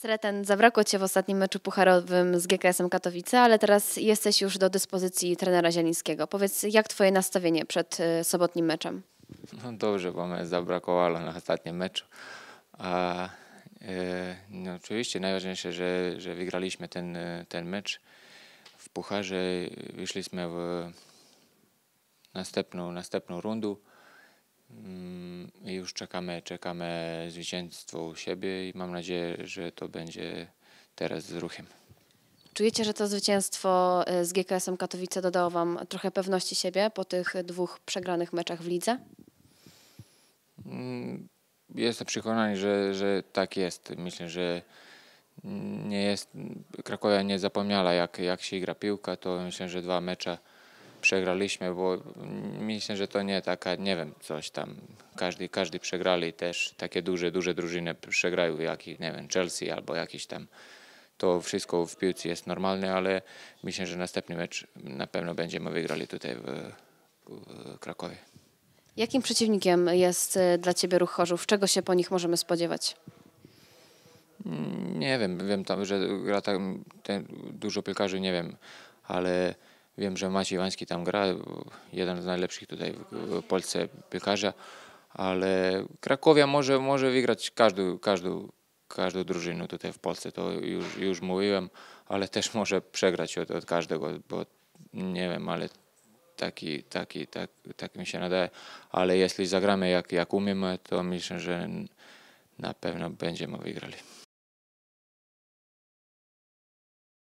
Sreten, zabrakło Cię w ostatnim meczu pucharowym z GKS-em Katowice, ale teraz jesteś już do dyspozycji trenera Zielińskiego. Powiedz, jak Twoje nastawienie przed y, sobotnim meczem? No dobrze, bo mnie zabrakło na ostatnim meczu. A, e, no oczywiście najważniejsze, że, że wygraliśmy ten, e, ten mecz w pucharze. Wyszliśmy w następną, następną rundę. Mm, I już czekamy, czekamy zwycięstwo u siebie i mam nadzieję, że to będzie teraz z ruchem. Czujecie, że to zwycięstwo y, z GKS-em Katowice dodało Wam trochę pewności siebie po tych dwóch przegranych meczach w lidze? Mm, jestem przekonany, że, że tak jest. Myślę, że nie jest, Krakowia nie zapomniała, jak, jak się gra piłka. To myślę, że dwa mecze przegraliśmy, bo myślę, że to nie taka, nie wiem, coś tam, każdy, każdy przegrali też, takie duże, duże drużyny przegrają, jak, nie wiem, Chelsea albo jakiś tam, to wszystko w piłce jest normalne, ale myślę, że następny mecz na pewno będziemy wygrali tutaj w, w Krakowie. Jakim przeciwnikiem jest y, dla Ciebie Ruch Chorzów? Czego się po nich możemy spodziewać? Nie wiem, wiem tam, że gra tam dużo piłkarzy, nie wiem, ale Wiem, że Maciej Wański tam gra, jeden z najlepszych tutaj w Polsce piekarza, ale Krakowia może, może wygrać każdą, każdą, każdą drużynę tutaj w Polsce, to już, już mówiłem, ale też może przegrać od, od każdego, bo nie wiem, ale taki, taki, tak, tak mi się nadaje. Ale jeśli zagramy jak, jak umiemy, to myślę, że na pewno będziemy wygrali.